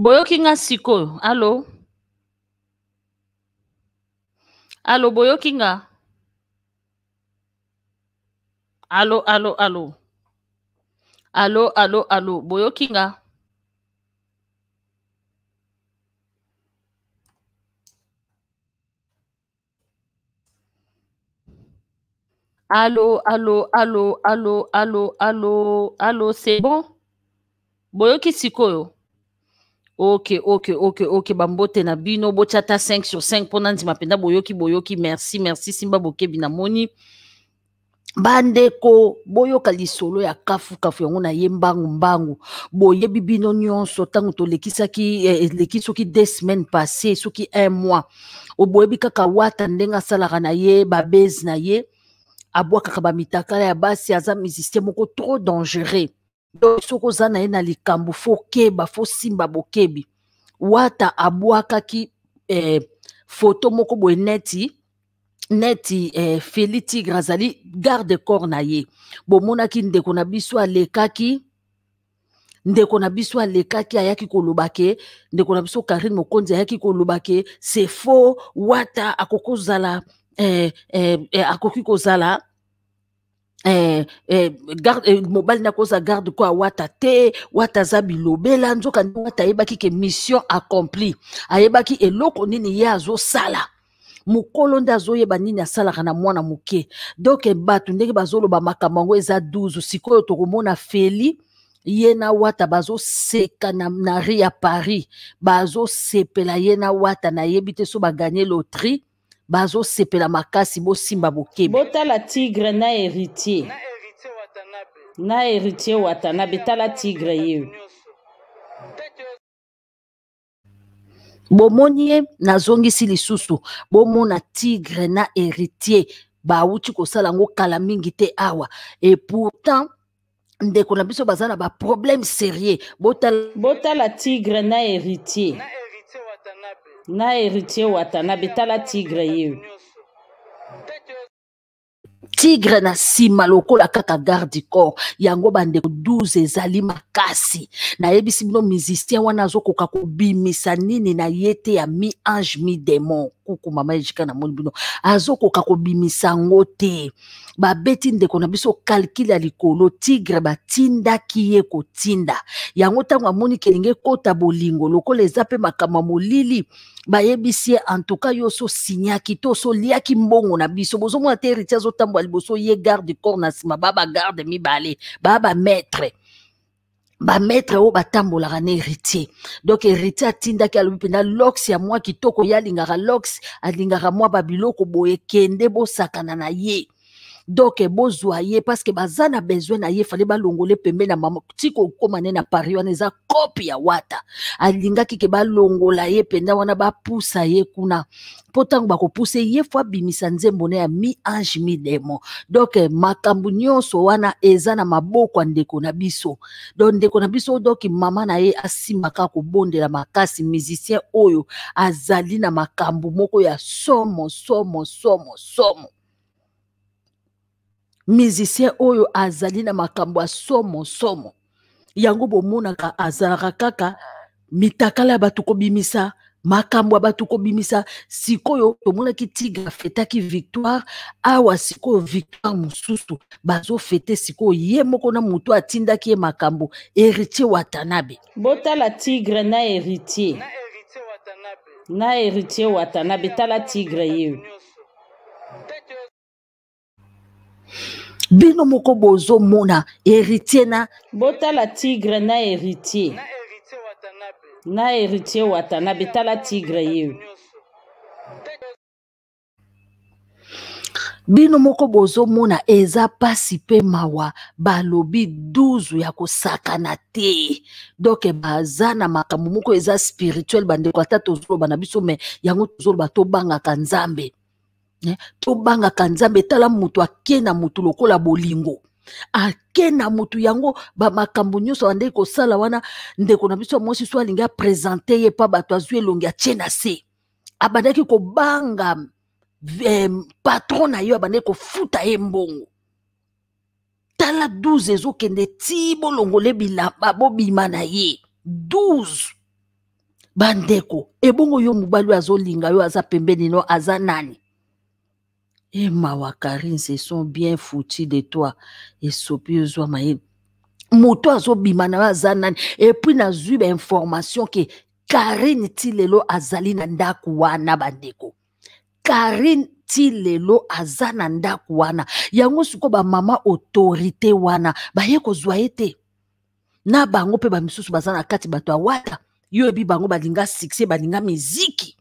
boyoki nga sikoyo alo alo boyoki nga alo alo alo alo alo alo boyoki nga Allô, allô, allô, allô, allô, allô, allô, c'est bon? Boyoki sikoyo. ok ok ok ok bambote na bino botya ta 5 sur 5 mpona ndima mpenza boyoki boyoki merci merci simba bokebi namoni bandeko boyoka lisolo ya kafukafu yango na ye mbangumbangu boyebi bino nyonso ntango tolekisaki eleki eh, eh soki deux semaines passé soki un mois oboyebi kaka wata ndenge asalaka na ye babese na ye abwakaka bamitakala ya basi aza musicien moko trop dangereux donc soki oza na ye na likambo fokeba fosimba bokebi wata abwakaki eh, foto moko boye neti neti eh, feli tigre azali garde corps na ye bomonaki ndeko na biso alekaki ndeko na biso alekaki ayaki koloba ke ndeko na biso karine mokonzi ayaki koloba ke se fo wata akoki kozala eh, eh, eh, akoki kozala Eh, eh, garde eh, mobali nakozwa garde ko awata te wata aza bilobela nzoka nde wata ayebaki ke mission accompli ayebaki eloko nini ye azosala mokolo nde azoyeba nini asalaka na mwana moke donk bato ndenge bazoloba makambo yango eza 12 sikoyo tokomona feli ye na wata bazoseka na, na ri ya paris bazosepela ye na wata nayebi te so baganye lotrie bazosepela makasi bosimba bokebe botala tigre na héritier na héritier watanabe tala tigre ye bomoni ye nazongisi lisusu bomona tigre na héritier bauti kosala yango kala mingi te awa et pourtant ndeko na biso baza na baproblème sérieux botala botala tigre na héritier na n'a héritier wata na betala tigre ye tigre na nsima lokola kaka garde du corps yango bandeko 12 ezali makasi nayebisi bino musicien wana azokoka kobimisa nini na ye te ya mi ange mi démon kuku mama ejika namoni bino azokoka kobimisa yango te babeti ndeko na biso kalkile ya likolo tigre batindaki ye kotinda yango ntango amoni kelenge ekota bolingo lokola eza mpe makambo ya molili bayebisi ye antuka yo ososinyaki to osoliaki mbongo na biso bozomona te héritier azotambola liboso ye garde corps na nsima baa bagarde mibale baa bamaître bamaître oyo batambolaka na héritier donc héritier atindaki alobi mpenza lox ya mwa kitoko ye alingaka lox alingaka mwa babiloko boye kende bosakana na ye donc bozwa ye parceke baza na besoin na ye fale balongole pembe na mama ti kokóma ne na pari wana eza kope ya wata alingaki ke balongola ye mpenza wana bapusa ye kuna mpo ntango bakopusa ye fo abimisa nzembo na ya mi ange mi demon donc eh, makambo nyonso wana eza na maboko ya ndeko na biso donc ndeko na biso donc mama na ye asimaka kobondela makasi musicien oyo azali na makambo moko ya somo somo somo somo musicien oyo azali na makambo ya somo somo yango bomonaka azalaka kaka mitakala ya bato kobimisa makambo ya bato kobimisa sikoyo tomonaki tigre afetaki victoire awa sikoyo victoire mosusu bazofete sikoyo ye moko na motu atindaki ye makambo héritier watanabe botala tigre na héritier na héritier watanabe tala tigre ye bino moko bozomona héritier na botala tigre na héritier na héritier watanabe tala tigre ye bino moko bozomona eza pasi mpe mawa balobi duzu ya kosakana te donk baza na makambo moko eza spirituel bandeko ata tozoloba na biso me yango tozoloba tobangaka nzambe tobangaka nzambe tala moto ake na motu lokola bolingo ake na motu yango bamakambo nyonso andeki kosala wana ndeko na biso ya mwasi so alingi apresente ye mpa bato azwi elongi atie na se abandaki kobanga eh, patron na ye abandaki kofuta ye mbongo tala 12 ezokende ti bolongole bilamba bobima na ye 12 bandeko ebongo yo mobali oyo azolinga yo aza pembeni no aza nani e eh, mawa karine se sont bien foutus de toi esopi ozwa mayele moto azobima na ye aza nani epuis nazwi bainformation ke karine ti lelo azali na ndako wana bandeko karine ti lelo aza na ndako wana yango sikoyo bamama autorité wana baye kozwa ye te na bango mpe bamisusu baza na kati bato awata yo yebi bango balinga succès balinga miziki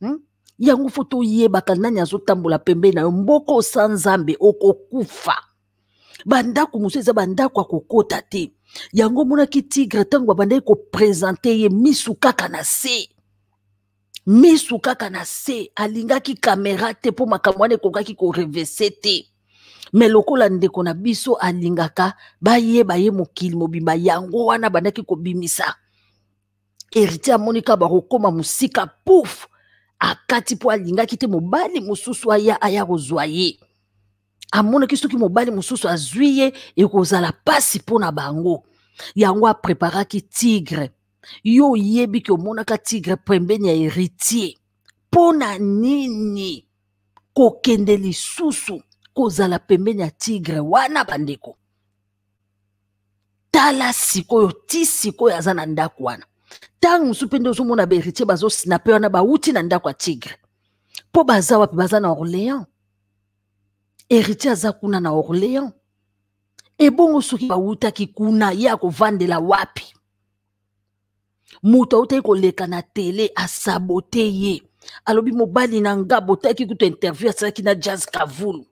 hmm? yango fo toyebaka nani azotambola pembeni na yo mboka osa nzambe okokufa bandako mosusu eza bandako ya kokota te yango omonaki tigre ntango babandaki koprésente ye misu kaka na se misu kaka na se alingaki kamera te mpo makambo wana ekokaki korevese te me lokola ndeko na biso alingaka bayeba ye mokili mobimba yango wana bandaki kobimisa héritier amoni kaka bakokóma mosika pouf akati mpo alingaki te mobali mosusu aya aya kozwa ye amonaki soki mobali mosusu azwi ye ekozala mpasi mpo na bango yango apreparaki tigre yo oyebi ke omonaka tigre pembeni ya héritier mpo na nini kokende lisusu kozala pembeni ya tigre wana bandeko tala sikoyo ti sikoyo aza na ndako wana ntango mosusu mpe nde ozomona baheritier bazosnape wana bauti na ndako ya tigre mpo baza wapi baza na orléans heritier aza kuna na orléans ebongo soki bautaki kuna ye akovandela wapi moto autaki koleka na tele asabote ye alobi mobali na nga botaki kutu interview asalaki na jazz kavulu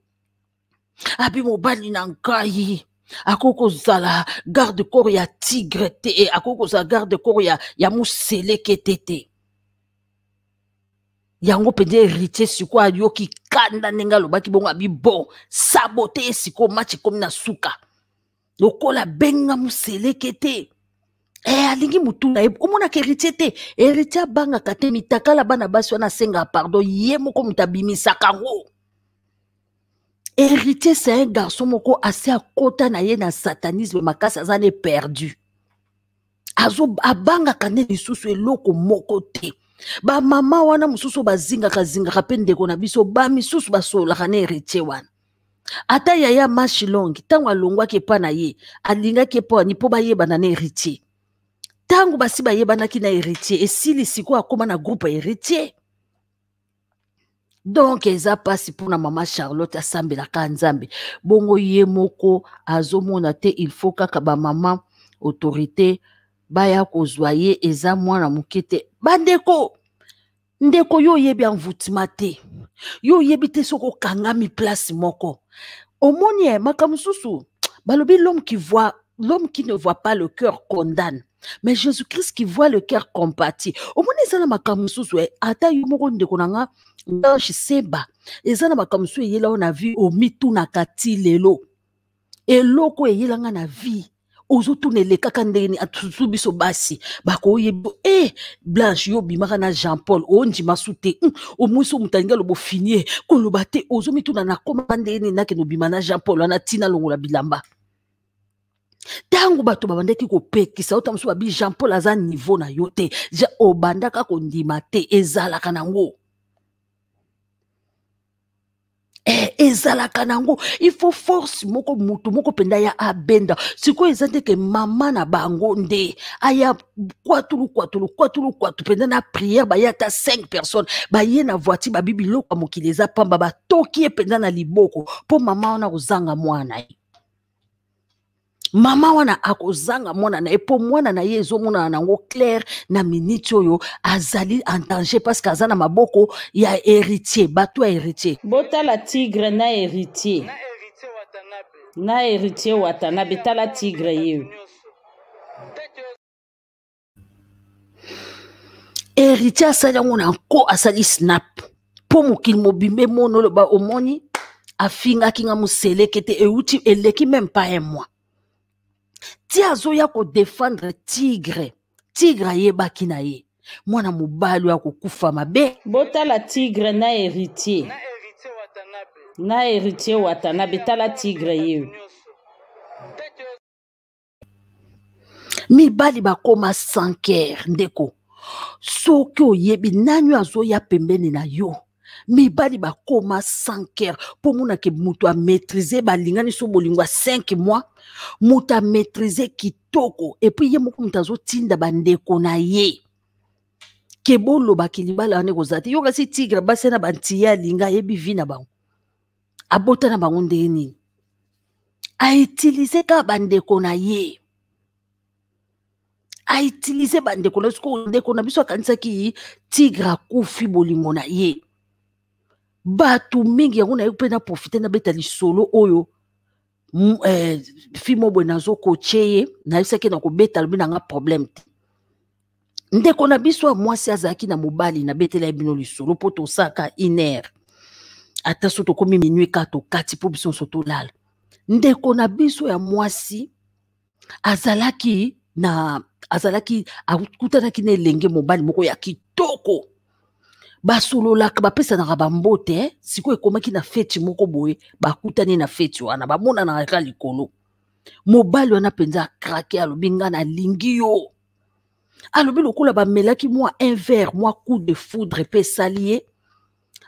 abi mobali na ngai akoki kozala garde corps ya tigre te eh, akoki kozala garde corps ya, ya moseleke te te yango mpenza héritier sikoyo ayoki kanda ndenge alobaki bongo abi bon sabote ye sikoyo match ekomi na suka lokola benga moseleke te e alingi motu na ye omonaka héritier te héritier abangaka te mitakala bana basi wana asengaka pardon ye moko moto abimisaka ngo héritier c'est un garçon moko ase akota na ye na satanisme makasi aza ne perdu azo abangaka nde lisusu eloko moko te bamama wana mosusu bazingaka zingaka mpe ndeko na biso bamisusu basololaka na héritier wana ata yaya mashilong ntango alongwaki epa na ye alingaki epa wani mpo bayebana na héritier ntango basi bayebanaki na héritier esili sikoyo akóma na groupe ya héritier donk eza mpasi mpona mama charlotte asambelaka nzambe bongo ye moko azomona te il faut kaka bamama autorité baya kozwa ye eza mwana moke te bandeko ndeko yo oyebi envoutima te yo oyebi te soki okangami place moko omoni eh, makambo mosusu balobi l'homme qui voit l'homme qui ne voit pas le cœur condamne mais jésus christ qui voit le cœur compatit omoni eza na makambo mosusu eh, ata yo moko ndeko na nga blanche seba eza na makambo so eyela yo na vie omitunaka ti lelo eloko eyelanga na vie ozotunele kaka ndenge asusu biso basi bakoyebi e eh, blanche yo obimaka na jean paul ondima su te omwisi omutu alingi aloba ofini ye koloba te ozomituna na komaka ndenge nini nakende obima na jean paul wana ntina longola bilamba ntango bato babandaki kopekisa ota mosusu babi jean paul aza nivo na yo te ja obandaka kondima te ezalaka nango Eh, ezalaka nango ifo force moko motu moko mpenza ya abenda sikoyo eza ndeke mama na bango nde aya kwatulu kwatulu kwatulu kwatu mpenza na priere baya ata cinq personnes baye na voiture babi biloko ya mokili eza pamba batoki ye mpenza na liboko mpo mama wana kozanga mwana ye mama wana akozanga mwana na ye mpo mwana na ye ezomonana nango claire na miniti oyo azali en danger parceke aza na maboko ya héritier bato ya héritier botala tigre na héritier na héritier watanabe tala tigre ye héritier asali yango na nko asali snap mpo mokili mobimba emoni oloba omoni afingaki nga moseleke te euti eleki meme pa un mois ti azoya kodefendre tigre tigre ayebaki na ye mwana mobali oyo akokufa mabe botala tigre na héritier na héritier watanabe tala tigre ye mibali bakóma sankere ndeko soki oyebi nani oyo azoya pembeni na yo mibali bakóma 100 heure mpo monake moto amaîtrise balinganiso bolingo ya 5 mois moto amaîtrise kitoko epuis ye moko moto azotinda bandeko na ye ke bolobaki libala wana ekozala te yo kasi tigre basi na bantiye alinga ayebi vi na bango abota na bango ndenge nini autilize kaka bandeko na ye autilize bandeko na ye sikoyo ndeko na biso akanisaki tigre akufi bolingo na ye bato mingi yango nayebi mpe naprofite nabeta lisolo oyo eh, fi mo boye nazokotye ye nayebisaki na kobeta lobi nanga problème te ndeko na biso ya mwasi azalaki na mobali nabetela ye bino lisolo mpo tosaka inere ata so tokómi minui ka tokati mpo biso nyonso tolala ndeko na biso ya mwasi azalaki na azalaki akutanaki na elenge mobali moko ya kitoko basololaka bapesanaka bambote eh? sikoyo ekomaki na feti moko boye bakutani na feti wana bamonanaka ka likolo mobali wana mpenza akrake alobi nga nalingi yo alobi lokola bamelaki mwa un verre mwa coup de foudre mpe esali ye eh?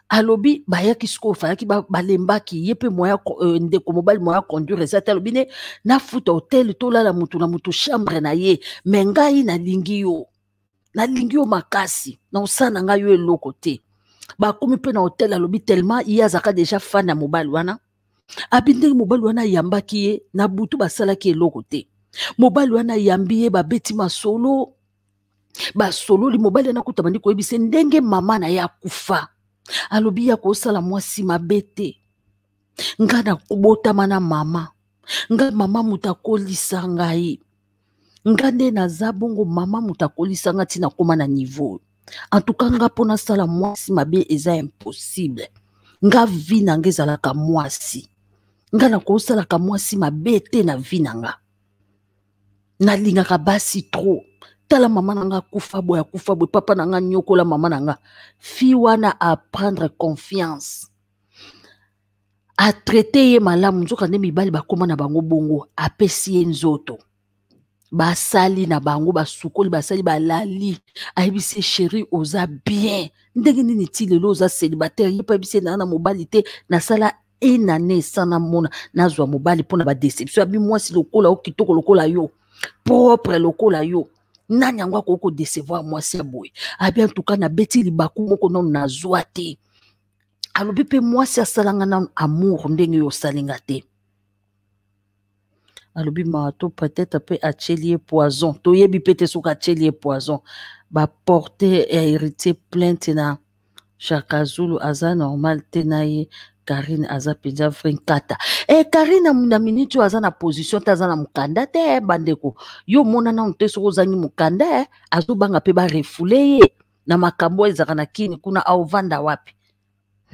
alobi bayaki sikoyo fayaki balembaki ye mpe moya euh, ndeko mobali moya conduire eza te alobi ne nafuta hotel tolala motu na motu chambre na ye me ngai nalingi yo nalingi yo makasi na osala na ngai yo eloko te bakomi mpe na hotel alobi tellement ye azalaka deja fan ya mobali wana abi ndenge mobali wana ayambaki ye na butu basalaki eloko te mobali wana ayambi ye babeti masolo basololi mobali wana kuta bandi koyebisa ndenge mama na ye akufa alobi ya kosala mwasi mabe te ngai nakobotama na mama ngai mama moto akolisa ngai nga nde naza bongo mama moto akolisanga ntina koma na niveau antuka nga mpo nasala mwasi mabe eza impossible nga vi na nga ezalaka mwasi nga nakosalaka mwasi mabe te na vi na nga nalingaka basi trop tala mama na nga akufa boye akufa boye papa na nga nyokola mama na nga fi wana aprendre confiance atraite ye malamu nzoka nde mibali bakóma na bango bongo apesi ye nzoto basali na bango basukoli basali balali ayebisi sheri oza bien ndenge nini ti lelo oza célibataire ye mpo ayebisi naa na mobali te nasala une année sans namona nazwa mobali mpona badeception abi mwasi lokola yo kitoko lokola yo propre lokola yo nani yango akoki kodecevoir mwasi ya boye abi antuka nabeti libaku moko nano nazwa te alobi mpe mwasi asalanga nano amour ndenge yo osalinga te alobi marato peut-être mpe atieli ye poison toyebi mpe te soki atieli ye poison baporte ya héritier plainte na shaka zulu aza normal te na ye karine aza mpenza vrinkata e eh, karine na miniti oyo aza na position te aza na mokanda te eh, bandeko yo omona nanu te soki ozangi mokanda eh, azobanga mpe barefule ye na makambo oyo ezalaka na kini kuna aovanda wapi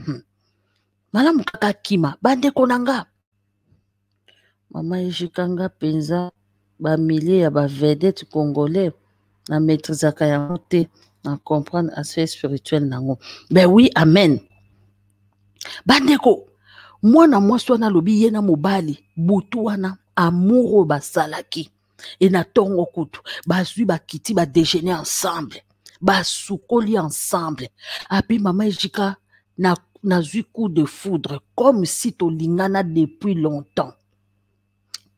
hmm. malamu kaka akima bandeko na nga mama ejikanga mpenza bamilie ya bavedete congolais na maîtrisaka yango te na comprendre aspect spirituel nango ben oui amen bandeko mwana mwasi wana alobi ye na mobali butu wana amour oyo basalaki e na ntongo kutu bazwi bakiti badejeuner ensemble basukoli ensemble api mama ejika na na coup de foudre comme si tolingana depuis longtemps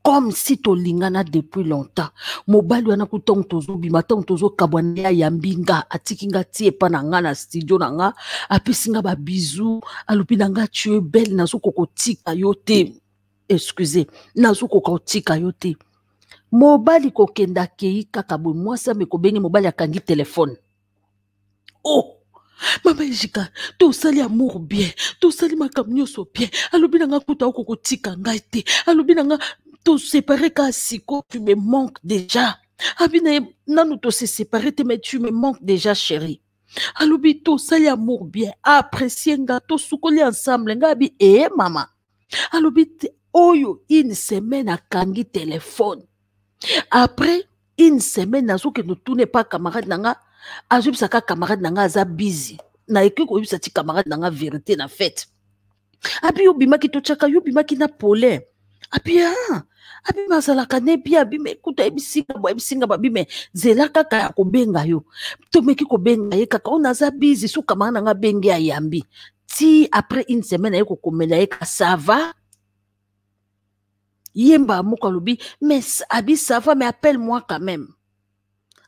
comme si tolingana depuis longtemps mobali wana ku ntango tozobima ntango tozokabwa nde ayambi nga atiki nga ti epa na nga na studio na nga apesi nga babizu alobi na nga tue bele nazokoka otika yo te excuse nazokoka otika yo te mobali kokende akei kaka boye mwasi ame kobenge mobali akangi telefone o oh! mama ejika tosali amour bien tosali makambo nyonso bien alobi na nga kuta okokotika ngai te alobi na nga séparé ka siko tu me manques déjà abi na nous nanu séparé, te mais tu me manques déjà chéri alobi ça amour bien apprécié, nga tosukoli ensemble nga abi eye eh, mama Alubi te oyo une semaine à kangi téléphone. après une semaine nous tune pas camarade na nga ka camarade na nga aza bizi nayeki sa ti camarade nanga vérité na fête. Abi yo obimaki chaka, yo obimaki na polin Abi ah, abimi azalaka na ebi abimi ekuta ebisinga bo ebisinga bo abimi nzela kaka ya kobenga yo tomeki kobenga ye kaka oyo naza bizi suka manga nanga benge ayambi ti après une semaine aye kokomela ye ka sava yemba moko alobi mais abi sava mais appelle moi quand même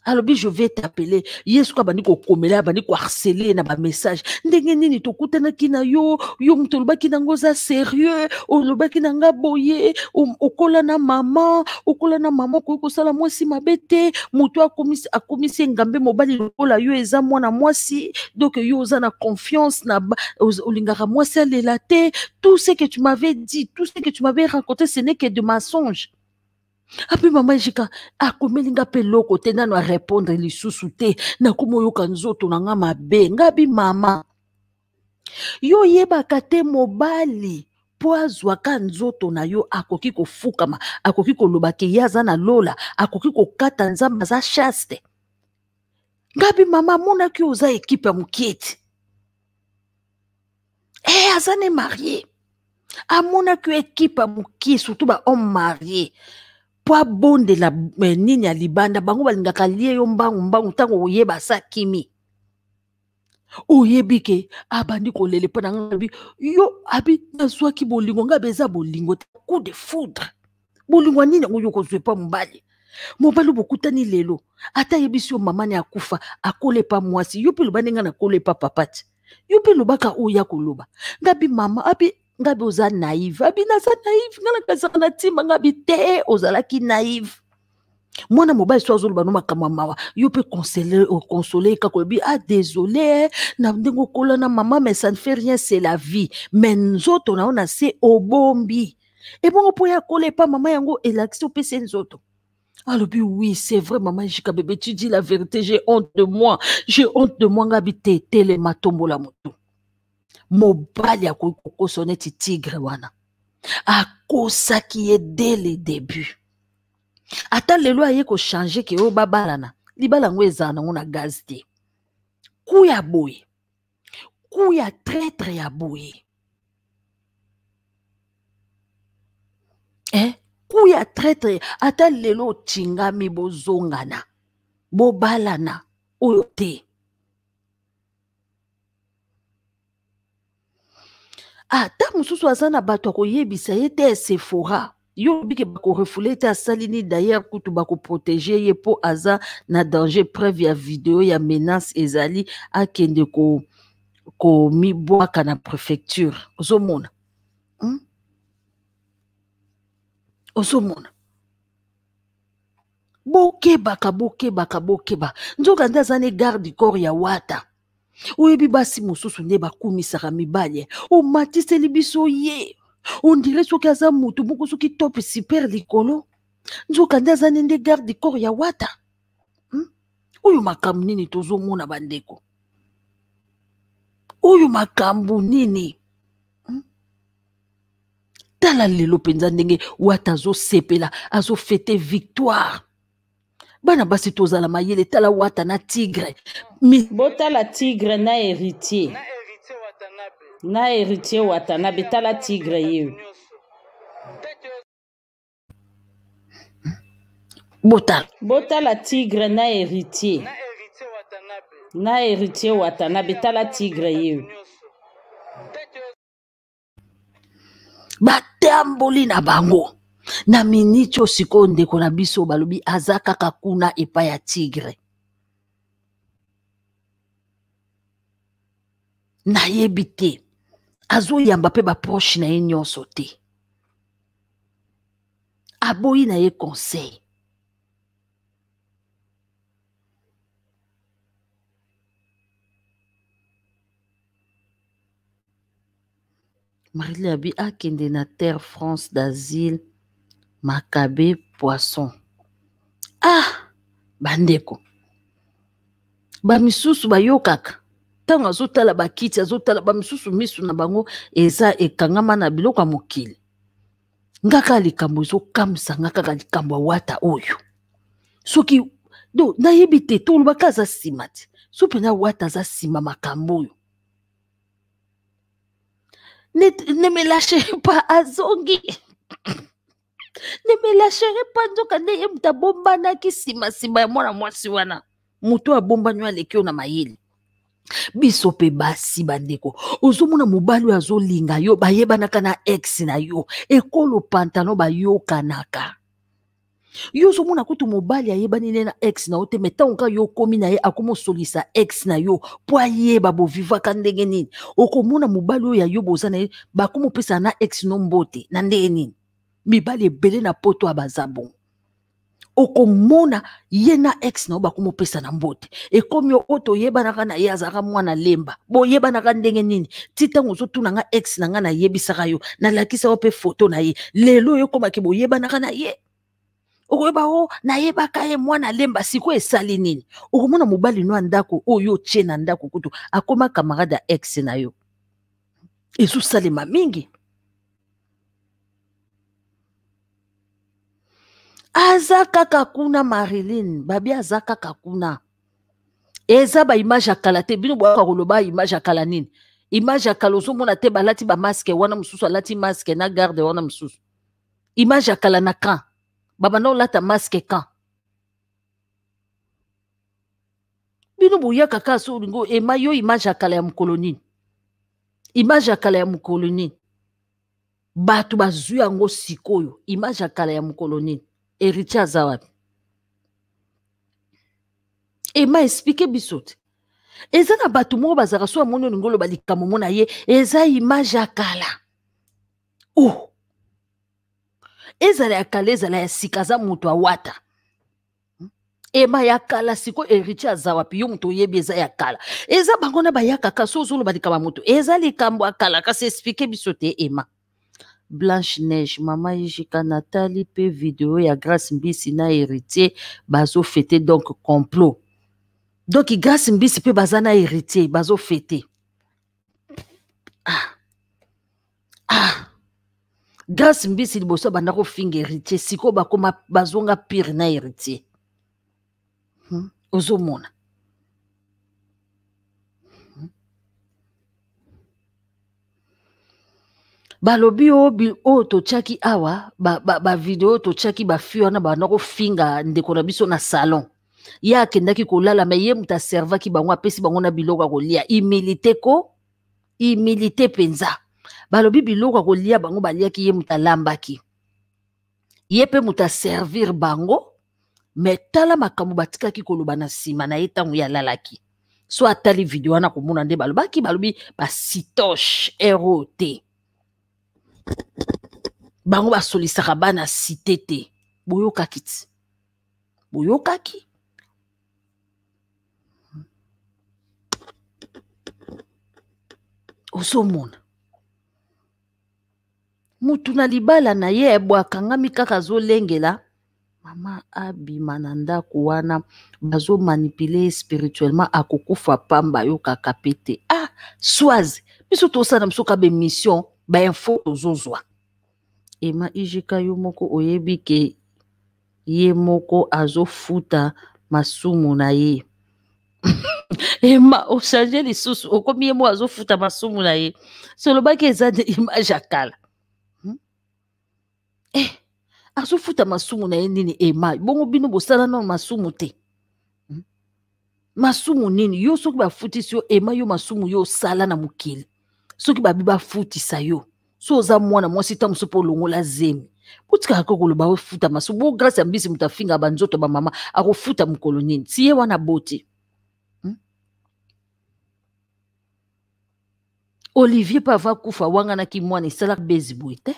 alobi je vais t'appeler ye ko abandi kokomela abandi harceler, na message. ndenge nini tokutanaki na yo yo moto olobaki nango oza sérieux olobaki na nga boye okola na mama okola na mama okoki kosala mwasi mabe te moto akomisi engambe mobali lokola yo eza mwana mwasi donc yo oza na confiance na olingaka mwasi alela te tout ce que tu m'avais dit tout ce que tu m'avais raconté ce n'est que de mensonge ape mama ejika akomeli nga mpe eloko te nano arépondre lisusu te nakoma oyoka nzoto na nga mabe nga bi mama yo oyebaka te mobali mpo azwaka nzoto na yo akoki kofukama akoki koloba ke ye aza na lola akoki kokata nzambe aza shaste ngabi mama amonaki oyo oza ekipe ya moketi e aza ne marie amonaki yo ekipe ya mokie surtout bahome marie po abondela eh, nini ya libanda bango balingaka lie yo mbangu mbangu ntango oyeba asa kimi oyebi ke abandi kolela mpo na ngai abi yo abi nazwaki bolingo ngai abe eza bolingo te coup de foudre bolingo ya nini yango yo kozwa epa mobali mobali bokutani lelo ata yebisi yo mama ni akufa akola epa mwasi yo mpe loba ndenga nakola epa papa te yo mpe lobaka oya koloba ngai abi mama abi Ngabi oza naive abi naza naive nga nakazaka na ntima ngabi te ozalaki naive mwana mobali so azoloba no makambo ya mawa yo mpe konsole euh, kaka oyebi ah désolé na ndenge okola na mama mais ça ne fait rien c'est la vie mais nzoto na yo na se obombi ebongo mpo ya kola epa mama yango elakisi opesa nzoto alobi oui c'est vrai mama jika bebe tu dis la vérité j'ai honte de moi j'ai honte de moi ngabi te telema la motu mobali akokosa neti tigre wana akosaki ye de le début ata lelo aye kochange ke oyo babalana libala yango ezala nango na gaze te ku ya boye ku ya traître ya boye eh? ku ya traître ata lelo otingami bozongana bobalana oyo te ata ah, mosusu aza na bato akoyebisa ye te sephora yo bike bakorefule ete asali nini dayere kutu bakoprotege ye mpo aza na danger preuve ya video ya menace ezali akende komibwaka ko na préfecture ozomona hmm? ozomona bokebaka bokebaka bokeba nzoka nde aza na garde corps ya wata oyebi basi mosusu nde bakumisaka mibale omatiseli biso ye ondire soki aza motu moko soki top super likolo nzoka nde aza nende garde corps ya wata hmm? oyo makambo nini tozomona bandeko oyo makambo nini hmm? tala lelo mpenza ndenge wata azosepela azofete victoire bana basi tozala mayele tala wata na tigre Mi... botala tigre na héritier na héritier watanabe tala tigre ye botala botala tigre na héritier na héritier watanabe tala tigre ye batamboli na bango na miniti oyo sikoyo ndeko na biso balobi aza kaka kuna epai ya tigre nayebi te azoyamba mpe baproche na ye nyonso te aboyi na ye conseil marile abi akende na terre france d'asile makabe poisson ah bandeko bamisusu bayokaka ntango azotala bakiti azotala bamisusu misu na bango eza ekangama na biloko ya mokili nga kaka likambo ezokamwisa nga kaka likambo ya wata oyo soki do nayebi te to olobaka aza nsima te so mpenza wata aza nsima makambo oyo ne, ne me lâche pas azongi ne melasheri panzoka nde ye moto abombanaki nsimansima ya mwana mwasi wana moto oyo abombani oyo aleki yo na mayele biso mpe basi bandeko ozomona mobali oyo azolinga yo bayebanaka na ex na yo ekolo pantano bayokanaka yo ozomona kutu mobali ayebani ne na ex na yo te me ntango nka yo okomi na ye akomosolisa ex na yo mpo ayeba bovivaka ndenge nini okomona mobali oyo ya yo boza na ye bakomopesana na ex no mbote na ndenge nini mibali ebele na poto baza bon okomona ye na ex na yo bakomopesa na mbote ekomi oyo toyebanaka na ye azalaka mwana lemba boyebanaka ndenge nini ti ntango ozotunanga ex na nga nayebisaka yo nalakisa yo mpe foto na ye lelo oyo ekomaki boyebanaka na ye okoyeba o nayebaka ye mwana lemba sikoyo esali nini okomona mobali no ya ndako oyo otie na ndako kutu akoma camarade ya ex na yo ezosalema mingi aza kaka kuna mariline babi aza kaka kuna eza baimage ya kala te bino boyaka koloba image ya kala nini image ya kala ozomona te balati bamaske wana mosusu alati maske na garde wana mosusu image ya kala na kan babanda olata maske kan bino boyaka kaka so olingo ema yo image ya kala ya mokolo nini image ya kala ya mokolo nini bato bazwi yango sikoyo image ya kala ya mokolo nini e riche aza wapi ema explike biso te eza na bato moko bazalaka so amoni olingi oloba likambo mo na ye eza image ya kala o oh. ezala ya kala ezala ya sika aza moto awata ema ya kala sikoyo héritier aza wapi yo moto oyebi eza ya kala eza bango na bayakaka so ozoloba likambo ya moto eza likambo ya kala kasi explike biso te ema blanche neige mama ejika natali mpe video ya grace mbisi na héritier bazofete donc complot donc grace mbisi mpe baza na héritier bazofete ah. ah. grace mbisi liboso abanda kofinga héritier sikoyo bakoma bazonga pire na héritier hmm? ozomona balobi oyo totyaki awa bavideo oyo totyaki bafi wana banda kofinga ndeko na biso na salon ye akendaki kolala me ye moto aservaki bango apesi bango na biloko ya kolia imilite ko imilite mpenza balobi biloko ya kolia bango baliaki ye moto alambaki ye mpe moto aservir bango me tala makambo batikaki koloba na nsima na ye ntango ye alalaki so atali video wana komona nde balobaki balobi basitoshe ro te bango basolisaka bana site te boyokaki ti boyokaki ozomona mutu na libala na ye ebwakangami kaka azolengela mama abima na ndako wana bazomanipule spirituellement akokufa pamba ayokaka pe te ah swaze biso tosala na biso kabe mission bainfo tozozwa ema ijika yo moko oyebi ke ye moko azofuta masumu na ye ema ochange lisusu okomi ye moko azofuta masumu na ye solobaki eza de image ya kala hmm? eh, azofuta masumu na ye nini ema bongo bino bosala nano masumu te hmm? masumu nini yo soki bafutisi yo ema yo masumu yo osala na mokili soki babi bafutisa yo so oza mwana mwasi ta mosu mpo olongola zemi botikaka koki oloba ofuta masu bo grâce ya mbisi moto afinga banzoto bamama akofuta mokolo nini tiye wana boti hmm? olivier mpe ava kufa awanganaki mwana esalaka bezi boye te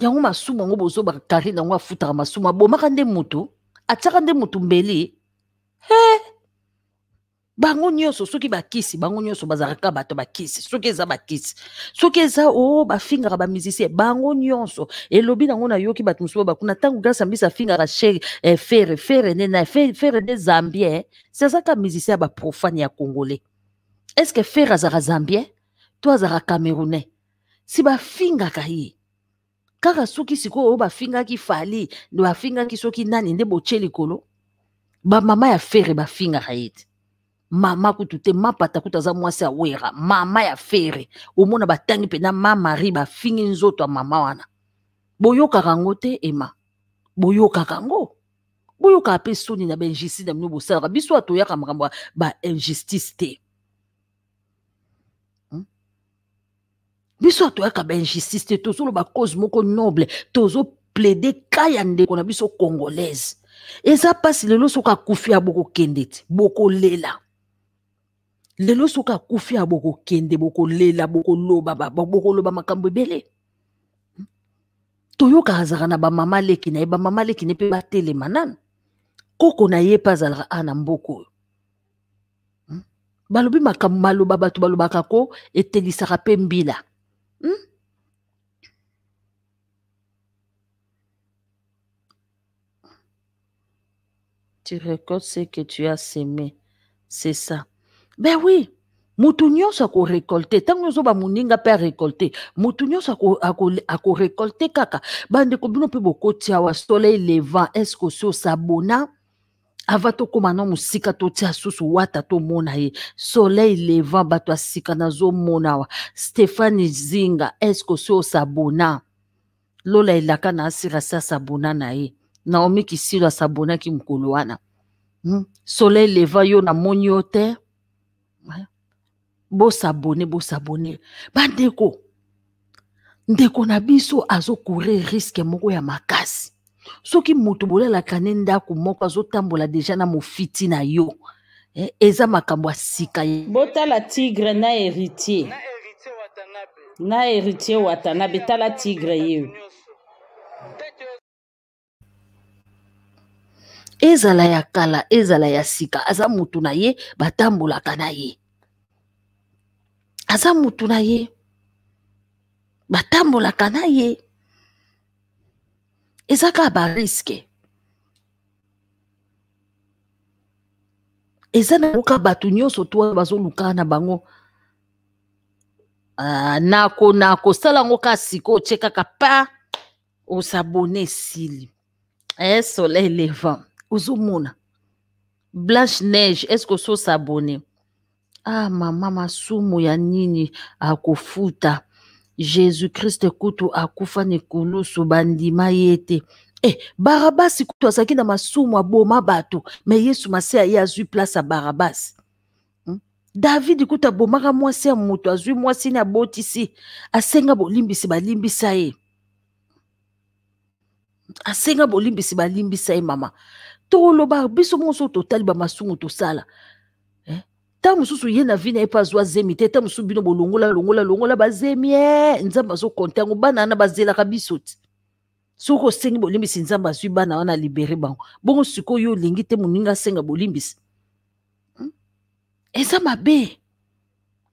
yango masumu yango bozoba karine yango afutaka masumu abomaka nde moto atiaka nde moto mbeli he hey! bango nyonso soki bakisi bango nyonso bazalaka bato bakisi soki eza bakisi soki eza o oh, bafingaka bamusicien bango nyonso elobi nango nayoki bato mosusu bakuna ntango grâce ambisi afingaka eh, fere fere nde na fere nde zambien eh, sezaka musicien ya baprofane ya congolais est ce que fere azalaka zambien to azalaka camerounais si bafingaka ye kaka soki sikoyo oyo bafingaki fali bafingaki soki nani nde botye likolo bamama ya fere bafingaka ye te mama kutu te mapata kutu aza mwasi awera mama ya fere omona batangi mpena ma mari bafingi nzoto ya mama wana boyokaka yango te ema boyokaka yango boyokaka mpe soni na bainjustice na bino bosalaka biso ato oyaka makambo bainjustice te hmm? biso atoyaka bainjustice te tozoloba cause moko noble tozoplaide ka ya ndeko na biso congolaise eza mpasi lelo soki akufi ya bokokende te bokolela lelo soki akufi bokokende bokolela bokoloba bokoloba makambo ebele hmm? toyokaka azalaka na bamama leki na ye bamama leki ne mpe batelema nanu koko na ye mpe azalaka a na mboka oyo hmm? balobi makambo maloba bato balobaka ko etelisaka mpe mbila hmm? tu recordes ce que tu as semé c'est ça ben oui mutu nyonso akorekolte ntango nyonso bamoninga mpe arekolte mutu nyonso akorekolte kaka bandeko bino mpe bokoti awa soleil levant estce osi osabona ava tokóma na mosika totia susu wata tomona ye soleil levant bato ya sika nazomona awa stéphane zinga estce osi osabona lola elaka na asirasi asabona na ye naomi kisilo asabonaki mokolo wana hmm? soleil levant yo namoni yo te bosabone bosabone bandeko ndeko na biso azokourir riske moko ya makasi soki moto bolalaka ne ndako moko azotambola deja na mofiti na yo eh, eza makambo ya sika botala tigre na héritier na héritier watanabe tala tigre ye ezala ya kala ezala ya sika aza motu na ye batambolaka na ye aza motu na ye batambolaka na ye eza kaka bariske eza nango kaka bato nyonso to oyo bazolukaka na bango uh, ah, nako na kosala yango kaka sikoyo tie kaka pa osabone esili e soleil levant ozomona blanche neige eske ososabone ah mama masumu ya nini akofuta jésus kriste kutu akufa nikulusu bandima ye te eh, barabasi kutu azalaki na masumu aboma bato me yesu maseya ye azwi place ya barabasi hmm? davidi kutu abomaka mwasi ya moto azwi mwasi ni abotisi asenga bolimbisi balimbisa ye asenga bolimbisi balimbisa ye mama toloba biso nyonso totali bamasumu tosala eh? ta mosusu ye na vi na ye mpe azwa zemi te ta mosusu bino bolongola longola longola bazemi e eh! nzambe azokonta yango bana wana bazelaka biso ti soki osengi bolimbisi nzambe azwi bana wana alibere bango bongo sikoyo olingi te moninga asenga bolimbisi hmm? eza mabe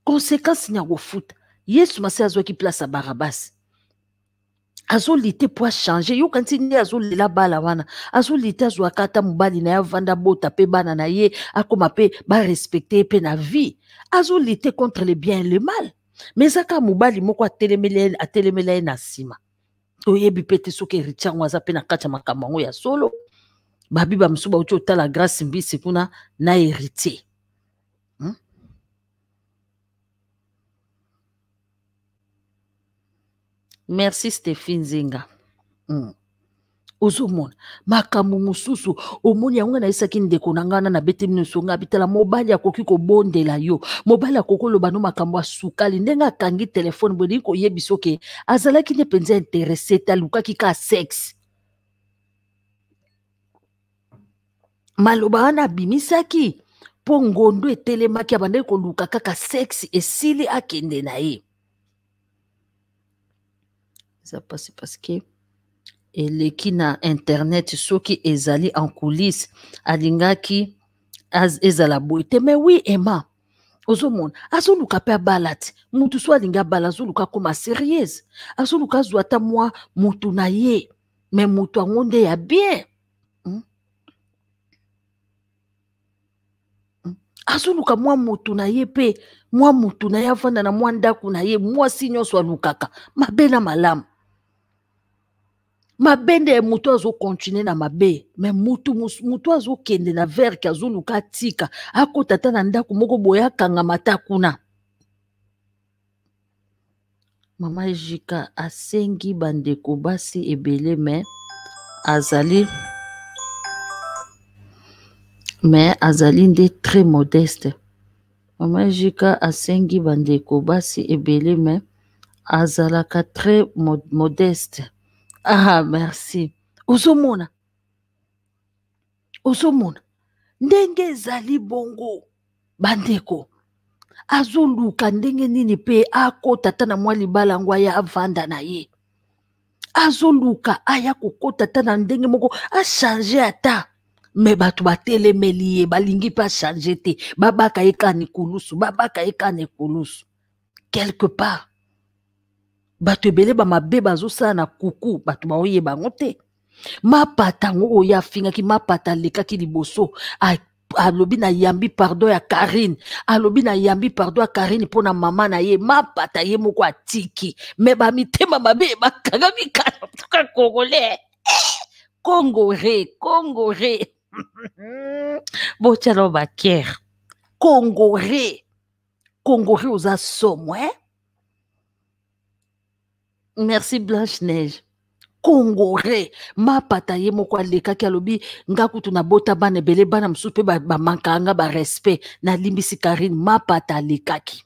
konsekansi ya kofuta yesu masi azwaki place ya barabasi azolite mpo achange yoka nti nde azolela bala wana azolite azwaka ata mobali na ye avanda bota mpe bana na ye akoma mpe barespecte ye mpe na vie azolite contre le bien le mal me eza kaka mobali moko atelemela ye na nsima toyebi mpe te soki eritie yango aza mpe na kati ya makambo yango ya solo babiba mosusu bauti otala grace mbisi kuna na héritier merci stephen nzinga mm. ozomona makambo mosusu omoni yango ngai nayesaki ndeko na ngai na nabeteli nosonga bitala mobali akoki kobondela yo mobali akoki oloba no makambo asukali ndenge akangi telefone bolingi koyebisa oke azalaki nde mpenza interese te alukaki ka sexe maloba wana abimisaki mpo ngondo etelemaki abandaki koluka kaka sexe esili akende na ye eza mpasi parceke eleki na internet soki ezali en coulisse alingaki ezala boye te me wi ema ozomona azoluka mpe abala ti motu so alingi abala azoluka akóma sérieuse azoluka azwa ata mwa motu na ye me motu yango nde ya bien hmm? hmm? azoluka mwa motu na ye mpe mwa motu na ye avanda na mwa ndako na ye mwasi nyonso alukaka mabe na malamu mabende moto azokontinue na mabe me mutu moto azokende na verke azoluka atika akota ata na ndako moko boye akangama ata kuna mama ejika asengi bandeko basi ebele me azali me azali nde très modeste mama ejika asengi bandeko basi ebele me azalaka très modeste ah merci ozomona ozomona ndenge ezali bongo bandeko azoluka ndenge nini mpe akota ta na mwa libala yango aya avanda na ye azoluka aya kokota ta na ndenge moko achange ata me bato batelemeli ye balingi mpe achange te babaka ye kani kulusu babaka ye kani kulusu quelque part bato ebele bamabe bazosala na kuku bato baoyeba yango te mapata yango oyo afingaki mapata alekaki liboso alobi na yambi pardon ya karine alobi na yambi pardon ya karine mpona mama na ye mapata ye moko atiki me bamitema mabe bakanga mikana mtuka kongole eh, kongore kongore botyala bakere kongore kongore oza somo eh? merci blanche neige kongore mapata ye moko alekaki alobi nga kutu nabota bana ebele bana mosusu mpe bamakanga ba barespect nalimbisi karine mapata alekaki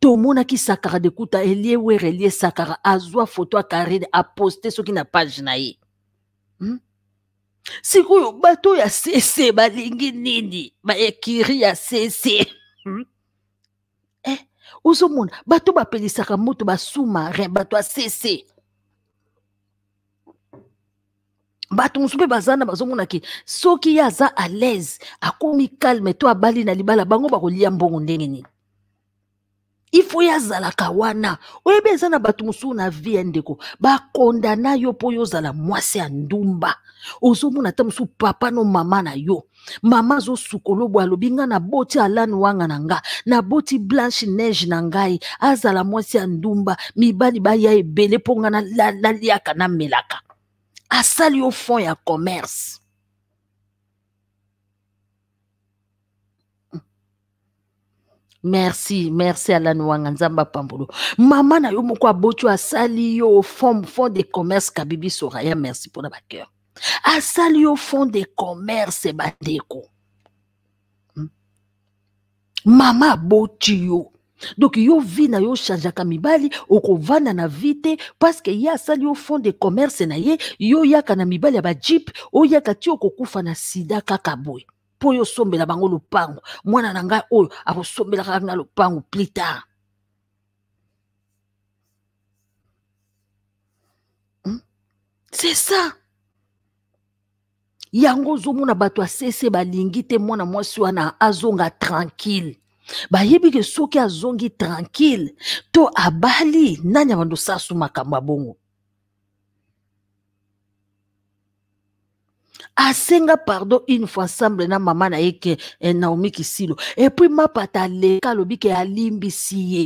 tomonaki sakara de kuta elie were elie sakara azwa foto ya karine aposte soki na page na ye hmm? sikoyo bato ya sese balingi nini baekiri ya sese hmm? ozomona bato bapelisaka moto basoumarin bato asese bato mosusu mpe baza na bazomona ke soki ye aza alaise akomi calme to abali na libala bango bakolia mbongo ndenge nini ifo ye azalaka wana oyebi eza na bato mosusu na vi ya ndeko bakondana yo mpo yo ozala mwasi ya ndumba ozomona ata mosusu papa no mama na yo mama azosukolo boye alobi nga naboti alane wanga na nga naboti blanche neige na ngai azala mwasi ya ndumba mibali baya ebele mpo nga naliaka namelaka asali yo fond ya commerce merci merci alani wanga nzambe apambolo mama na yo moko aboti asali yo fond fond de commerce kabibi soraya merci mpona bakeur asali yo fond de commerce eh bandeko hmm? mama aboti yo donk yo vi na yo changeaka mibali okovanda na vi te parceke ye asali yo fond de commerce na ye yo yaka na mibali ya bajipe oyaka ti okokufa na sida kaka boye mpo yo osombela bango lopango mwana na ngai oyo akosombela kaka na lopango plus tard hmm? c'est ça yango ozomona bato asese balingi te mwana mwasi wana azonga tranquille bayebi ke soki azongi tranquille to abali nani abandosasuma makambo ya bongo asenga pardon une fois ensemble na mama na ye ke eh, naomi kisilo epuis mapata aleka alobi ke alimbisi ye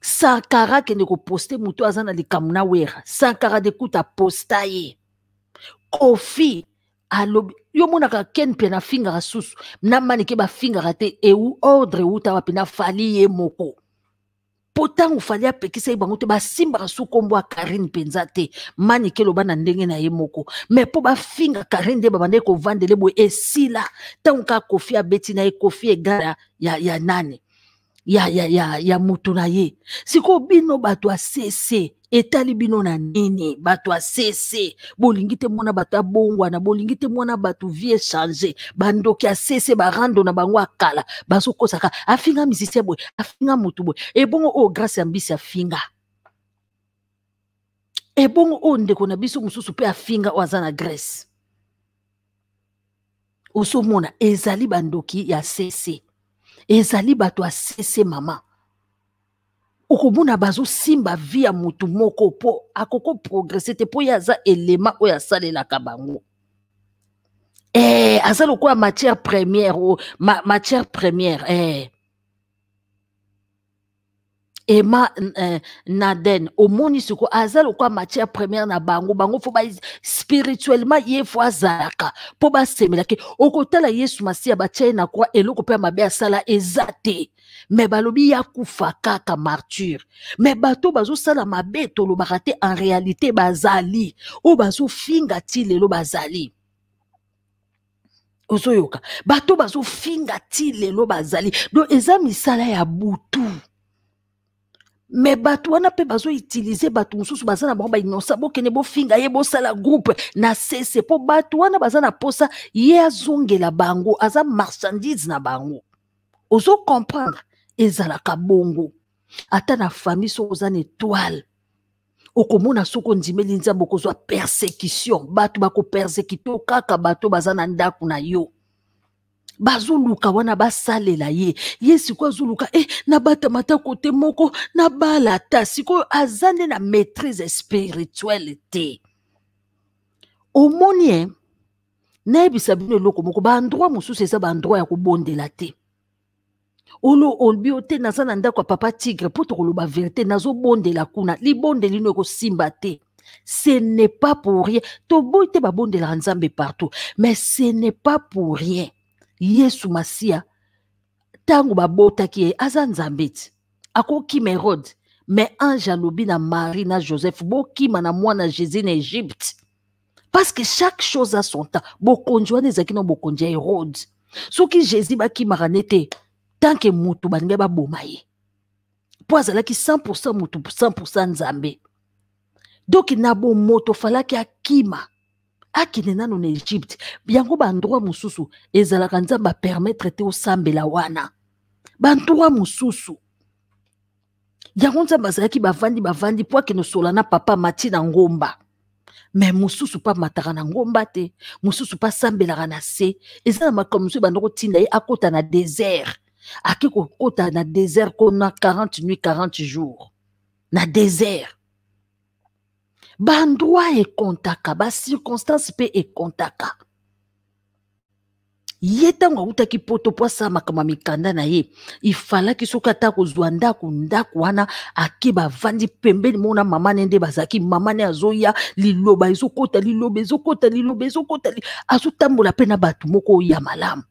sankara akende koposte moto aza na likambo na wera sankara dekuta posta ye kofi alobi yo monaka ken mpe nafingaka susu na manike bafingaka te ewu ordre euta wapi nafali ye moko mpo ntango fali apekisa ye bango te basimbaka su nkombo ya karine mpenza te manike eloba na ndenge na ye moko me mpo bafinga karine nde babandaki kovandele boye esila ntango kaka kofi abeti na ye kofi egala ya, ya nani ya, ya, ya, ya moto na ye sikoyo bino bato asese etali bino na nini bato asese bolingi te mona bato abongwana bolingi te mona bato vie change bandoki asese barando na bango akala bazokosaka afinga misisia boye afinga motu boye ebongo oyo grâce ya mbisi afinga ebongo oyo ndeko na biso mosusu mpe afinga oyo aza na grèce ozomona ezali bandoki ya sese ezali bato asese mama okomona bazosimba vi ya motu moko mpo akoko progrese te mpo ye aza elema oyo asalelaka bango eh, aza lokola matière première o ma, matière première eh. ema eh, naden omoni sikoyo aza lokola matière première na bango bango fo ba spirituellement ye fo azalaka mpo basemelaki okotala yesu masiya batia ye na kroi eloko mpe ya mabe asala eza te me balobi ya kufa kaka martyre me bato bazosala mabe tolobaka te en réalité bazali oyo bazofinga ti lelo bazali ozoyoka bato bazofinga ti lelo bazali don eza misala ya butu me bato wana mpe bazoutilize bato mosusu baza na bango bainosa bokende bofinga ye bosala groupe na sese mpo bato wana baza na mposa ye azongela bango aza marchandise na bango ozokomprendre ezalaka bongo ata na famille soki oza na étoile okomona soki ondimeli nzambe okozwa persécution bato bakopersekite okaka bato baza na ndako na yo bazoluka wana basalela ye ye sikoyo azoluka e eh, nabatama ata kote moko nabala ta sikoyo aza nde na maîtrise spirituelle te omoni e nayebisa bino eloko moko bandroit mosusu eza bandroit ya kobondela te olo olobi yo te naza na ndako ya papa tigre mpo tokoloba verité nazobondela kuna libondeli no ekosimba te ce n'est pas pour rien toboyi te babondelaka nzambe partout mais ce n'est pas pour rien yesu masiya ntango babotaki ye aza nzambe ti akokima herode me ange alobi na marie na joseph bokima na mwana jésus na egypte parce que chaque chose a son temps bokonzi wana ezalaki na bokonzi ya herode soki jésus bakimaka ne te tanke motu balingai baboma ye mpo azalaki 100 motu 100 nzambe donk na bomoto falaki akima akende nano na egypte yango bandroit mosusu ezalaka nzambe apermetre te osambela wana bandroit mosusu yango nzambe azalaki bavandi bavandi mpo akende osola na papa mati na ngomba me mosusu mpe amataka na ngomba te mosusu mpe asambelaka na se eza na makambo mosusu ebanda kotinda ye akota na désert ake kokota na désert kona 40 nuit 40 jours na désert bandroit ekontaka bacirconstance mpe ekontaka ye ntango awutaki poto mpo asala makambo ya mikanda na ye ifalaki soki ata kozwa ndako ndako wana ake bavandi pembeni mona mama ne nde bazalaki mama ne azoya liloba ezokota liloba ezokota liloba ezokota azotambola mpe na bato moko ya malamu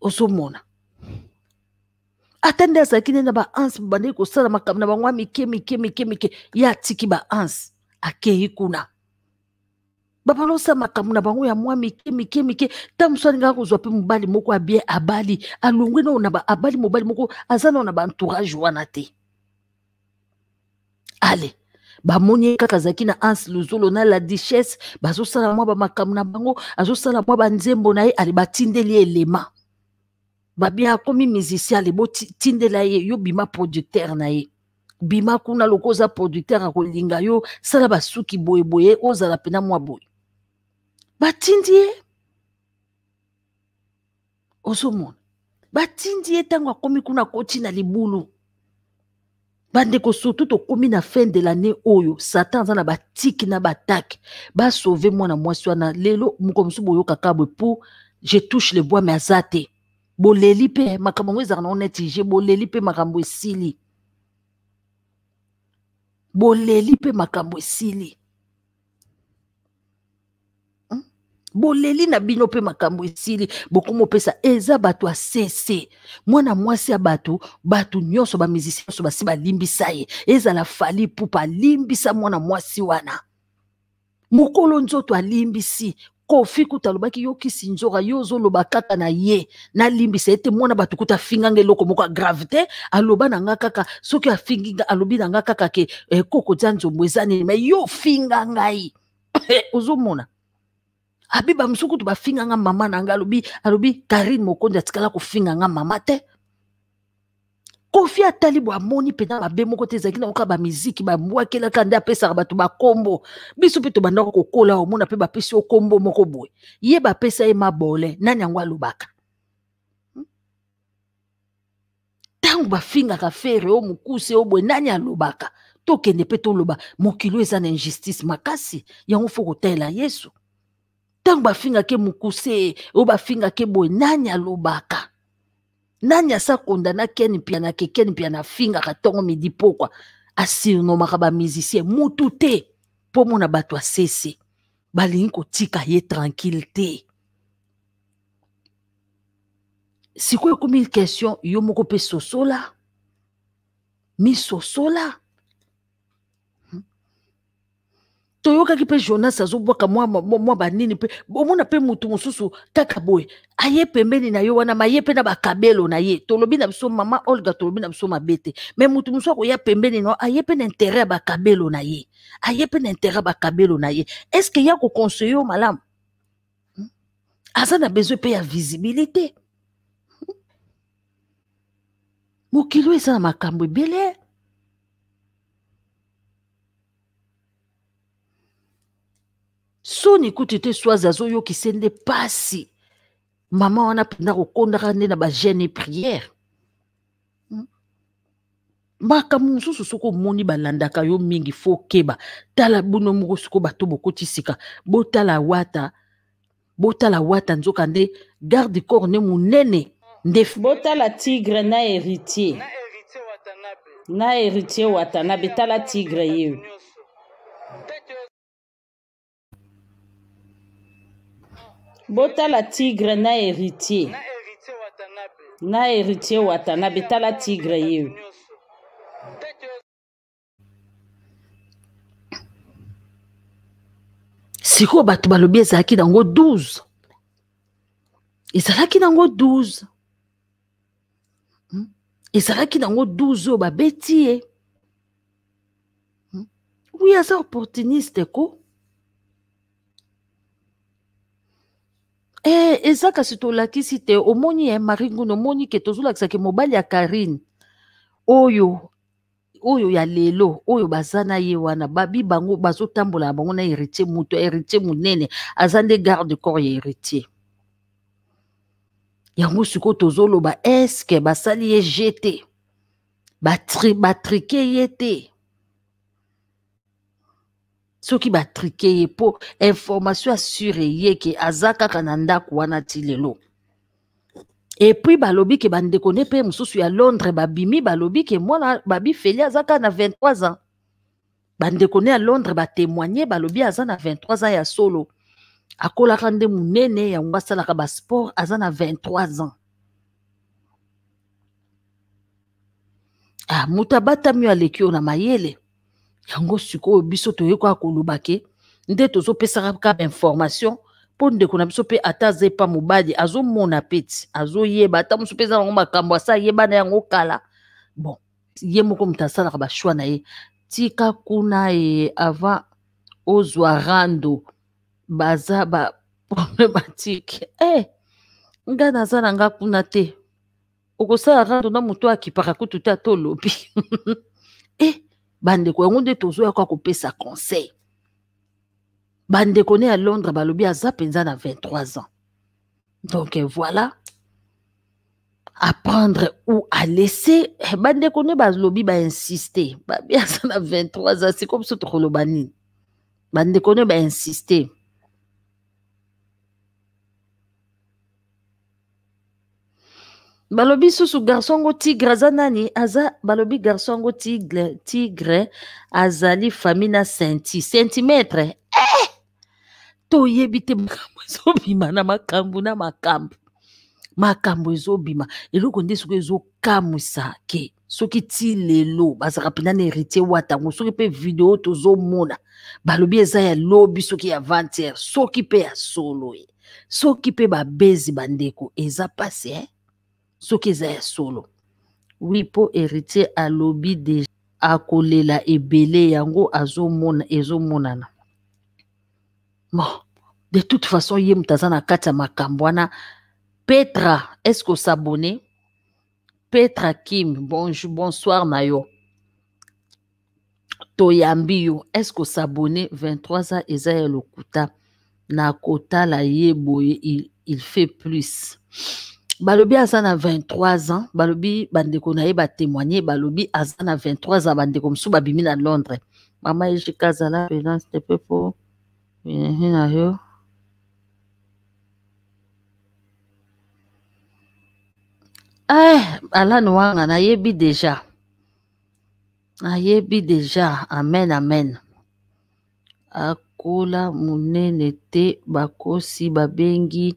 ozomona ata nde azalaki nde na baanse bandeki kosala makambo na bango ya mike mike mike mike ye atiki baanse akei kuna babanda kosala makambo na bango ya mwa mike mike mike ta mosu alingaka kozwa mpe mobali moko abie abali alongwi nao na abali mobali moko aza nao na baentourage wana te ale bamoni ye kaka azalaki na anse luzolo na la duchesse bazosala mwa bamakambo na bango azosala mwa banzembo na ye ale batindeli elema babien akomi musicien lebo tindela ye yo bima producteur na ye bima kuna loko oza producteur akolinga yo sala basuki boyeboye ozala mpena mwa boye batindi ye ozomona batindi ye ntango akomi kuna akoti na libulu bandeko surtout tokómi na fin de lannée oyo satan aza na batiki na batake basauve mwana mwasi wana lelo moko mosusu boyokaka boye mpo je touche le bois me aza te boleli mpe makambo yango ezalaka nango neti je boleli mpe makambo esili boleli mpe makambo esili hmm? boleli na bino mpe makambo esili bokoma opesa eza bato ya sese mwana mwasi ya bato bato nyonso bamizisi nyonso basi balimbisa ye ezala fali pupa alimbisa mwana mwasi wana mokolo nzoto alimbisi kofi kuta alobaki yokisi nzoka ye ozoloba kaka na ye nalimbisa ete mwana bato kuta afinganga eloko moko agrave te aloba na nga kaka soki afinginga alobi na nga kaka ke eh, kokotia nzombo eza nini me yo ofinga ngai eh, ozomona abi bamosuku kutu bafinganga mama na nga alobi alobi karine mokonzi atikala kofinga nga mama te kofi atali bo amoni mpenza mabe moko te ezalaki nango kaka bamiziki bambwakelaka nde apesaka bato bakombo biso mpe tobandaka kokola omona mpe bapesi yo kombo moko boye ye bapesa ye mabole nani yango alobaka ntango hmm? bafingaka fere o mokuse o boye nani alobaka tokende mpe toloba mokili oyo eza na injustice makasi yango fo kotalela yesu ntango bafingaka mokuse oyo bafingaka boye nani alobaka nani asakonda na keni mpia na kekeni mpia na fingaka ntongo midi pokwa asirnomaka bamusicien mutu te mpo mona bato asese balingi kotika ye tranquille te sikoyo ekomi question yo moko mpe sosola misosola toyokaki mpe jonas azobwaka mwa, mwa banini mpe omona mpe motu mosusu kaka boye aye pembeni na ye wana maye mpe na bakabelo na ye tolobi na biso mama olga tolobi na biso mabe te me motu mosusu akoya pembeni na aye mpe na intere ya bakabelo na ye aye mpe na intere ya bakabelo na ye estce ye akokonseye yo malamu hmm? aza na besoin mpe ya visibilité hmm? mokili oyo eza na makambo ebele soni kuti te swazi azoyokise nde pasi mama wana mpenza kokondaka nde na bagene priere hmm? makambo mosusu soki omoni balandaka yo mingi fo okeba tala bino moko siko bato bokoti sika botala wata botala wata nzoka nde garde corps nde monene nde botala tigre na héritier na héritier watanabe tala tigre ye botala tigre na héritier na héritier watanabe tala tigre ye sikoyo bato balobi ezalaki nango 12 ezalaki nango 12 hmm? ezalaki nango 12 oyo babeti ye wi hmm? aza opportuniste ko e eza kasi tolakisi te omoni ya eh, maringuna omoni ke tozolakisaki mobali ya karine oyo oyo ya lelo oyo baza na ye wana babi bango bazotambola na bango na héritier moto héritier monene aza nde garde corps ya héritier yango sikoyo tozoloba eske basali ye je te batrike ye te soki batrike ye mpo information asure ye ke aza kaka na ndako wana ti lelo epuis balobi ke bandeko ne mpe mosusu ya londres babimi balobi ke mwana babi feli aza kaka na 23 ans bandeko ne ya londres batemoigne balobi aza na 23 ans ya solo akolaka nde monene yango asalaka basport aza na 23 ans ah, moto abatami oyo aleki oyo na mayele yango sikoyo biso toye kaka koloba ke nde tozopesaka ka bainformation mpo ndeko na biso mpe ata aza epa mobali azomona pe ti azoyeba ata mosu mpe eza nango makambo asa ayeba na yango kala bon ye moko moto asalaka bashwa na ye tika kuna e avant ozwa rando baza ba problematike e eh, nga naza na nga kuna te okosala rando na moto akipaka kutu te ata olobi e eh, Bande bandeko yango nde couper sa conseil Bande ne à londres balobi aza mpenza na 23 ans donc voilà apprendre ou à laisser eh, bandeko ne balobi bainsiste babi aza na 23 ans comme biso tokoloba Bande bandeko ne insister. balobi susu garso yango tigre aza nani aza balobi garso yango tigre tigre azali fami na senti centimetre eh! toyebi te makambo ezobima na makambo na makambo makambo ezobima eloko nde soki ezokamwisa ke soki ti lelo bazalaka mpena na héritier watango soki mpe video tozomona balobi eza ya lobi soki ya vantiere soki mpe ya solo ye soki mpe babezi bandeko eza pasi eh? est solo oui à mpo à alobi deja akolela ebele yango azomona monana. bon de toute façon a moto aza na petra est-ce wana petra petra kim bonjour bonsoir na yo est-ce qu'on s'abonner 23 ans eza Okuta lokuta na kota la yeboye, il, il fait plus balobi aza na 23 ans balobi bandeko na ye batémoigne balobi aza na 23 ans bandeko mosusu babimi na londres mama ejika azala présence te mpe mpo binehi na yo eh alani wanga nayebi deja nayebi deja amen amen akola monene te bakosi babengi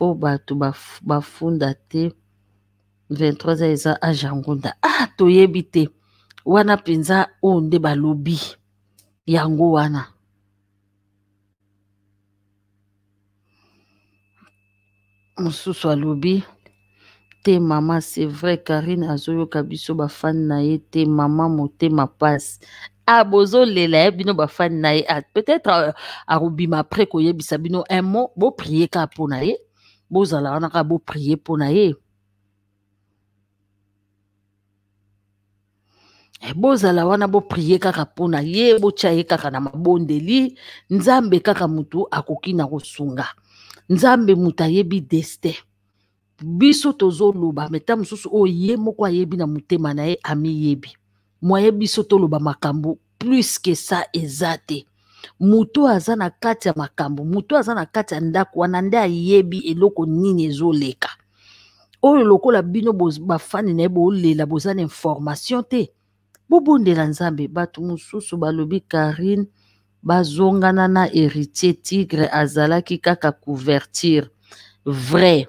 mpo bato bafunda te 23 eza ajangunda ah toyebi te wana mpenza oyo nde balobi yango wana mosusu alobi te mama c'est vrai karine azoyoka biso bafani na ye te mama motema mpasi ah bozolela ye eh, bino bafani na ye ah, peut-être euh, akobima apres koyebisa bino un mot boprie ka mpo na ye bozala wana kaka boprie mpo na ye eh, bozala wana boprie kaka mpo na ye botya ye kaka na mabondeli nzambe kaka motu akoki na kosunga nzambe moto ayebi destin biso tozoloba meta mosusu oyo ye moko ayebi na motema na ye amiyebi mwaye biso toloba makambo plus ke sa eza te moto aza na kati ya makambo moto aza na kati ya ndako wana nde ayebi eloko nini ezoleka oyo lokola bino bafani na ye bolela boza na information te bobondela nzambe bato mosusu balobi karine bazongana na héritier tigre azalaki kaka couverture vrai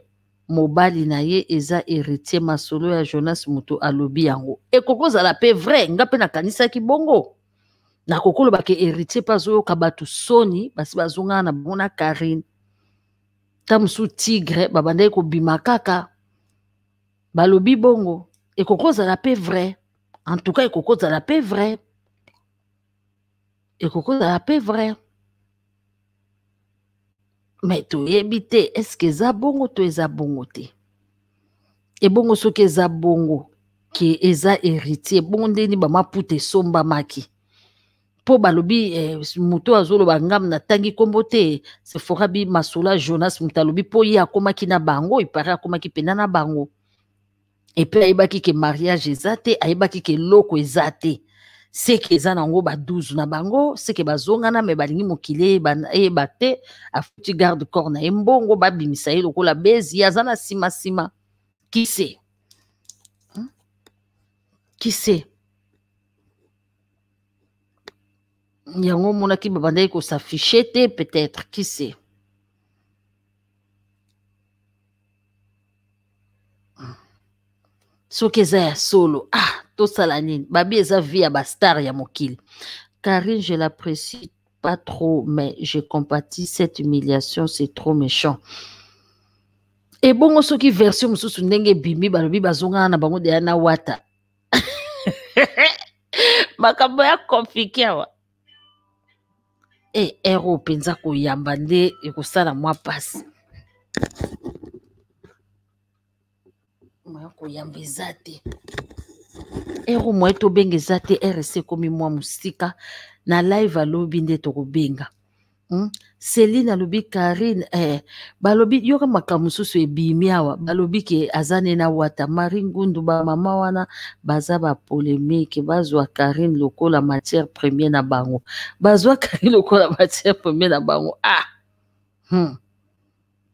mobali na ye eza héritier masolo ya jonas moto alobi yango ekokozala mpe vrai nga mpe nakanisaki bongo nakoki olobaka héritier mpe azoyoka bato soni basi bazongana na bango na karine ta mosusu tigre babandaki kobima kaka balobi bongo ekoki ozala mpe vrai en tout cas ekoki ozala mpe vrai ekoki ozala mpe vrai me toyebi te estce eza bongo to eza bongo te ebongo soki eza bongo ke eza héritier ebongo ndeni bamaputa esombamaki mpo balobi eh, moto azoloba ngambu natangi nkombo te sefora bi masolo jonas moto alobi mpo ye akomaki na bango epare akomaki pena na bango epe ayebaki ke mariage eza te ayebaki ke eloko eza te seke eza na yango baduzu na bango seke bazongana me balingi mokili eyeba te afuti garde corps na ye mbongo babimisa ye lokola bezi aza na nsimasima kise hmm? kise yango dit que ça fichait peut-être qui sait ah. So que solo ah to salanin. babi vie ya karine je l'apprécie pas trop mais je compatis cette humiliation c'est trop méchant Et bon, ebongo soki version mosusu bimbi, ba bazonga na bango de na wata makambo ya awa e eh, r oyo mpenza koyamba nde ekosala mwa pasi mwa koyamba eza te r oyo mwaye tobenga eza te r s ekomi mwa mosika na live alobi nde tokobenga mm? celine alobi karine eh, balobi yoka makambo mosusu ebimi awa balobi ke aza ne na wata mari ngundu bamama wana baza bapolemike bazwa karine lokola matière premier na bango bazwa karine lokola matière premier na bango ah hmm.